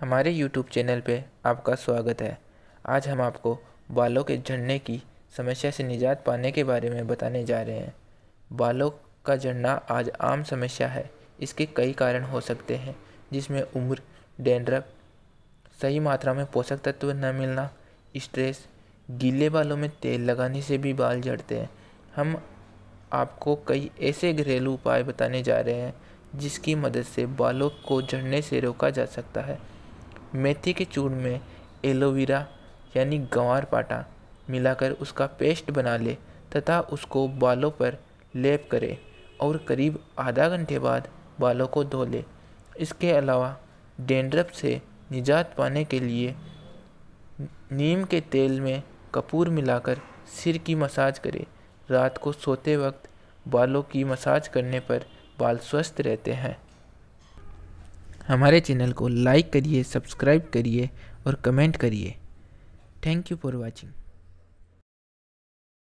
हमारे YouTube channel पे आपका स्वागत है आज हम आपको बालों के झड़ने की समस्या से निजात पाने के बारे में बताने जा रहे हैं बालों का झड़ना आज आम समस्या है इसके कई कारण हो सकते हैं जिसमें उम्र डेंड्रप सही मात्रा में पोषक तत्व न मिलना स्ट्रेस गीले बालों में तेल लगाने से भी बाल झड़ते हैं हम आपको कई ऐसे घरेलू उपाय बताने जा रहे हैं जिसकी मदद से बालों को झड़ने से रोका जा सकता है मेथी के चूर्ण में एलोवेरा यानी गंवार पाटा मिलाकर उसका पेस्ट बना ले तथा उसको बालों पर लेप करे और करीब आधा घंटे बाद बालों को धो ले इसके अलावा डेंड्रप से निजात पाने के लिए नीम के तेल में कपूर मिलाकर सिर की मसाज करें रात को सोते वक्त बालों की मसाज करने पर बाल स्वस्थ रहते हैं हमारे चैनल को लाइक करिए सब्सक्राइब करिए और कमेंट करिए थैंक यू फॉर वॉचिंग